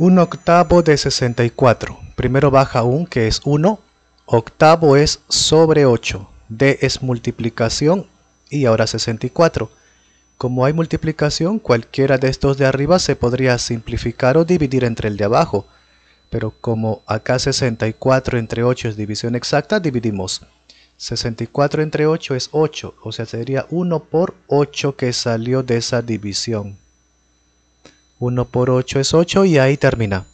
1 octavo de 64. Primero baja un que es 1. Octavo es sobre 8. D es multiplicación y ahora 64. Como hay multiplicación, cualquiera de estos de arriba se podría simplificar o dividir entre el de abajo. Pero como acá 64 entre 8 es división exacta, dividimos. 64 entre 8 es 8, o sea sería 1 por 8 que salió de esa división. 1 por 8 es 8 y ahí termina.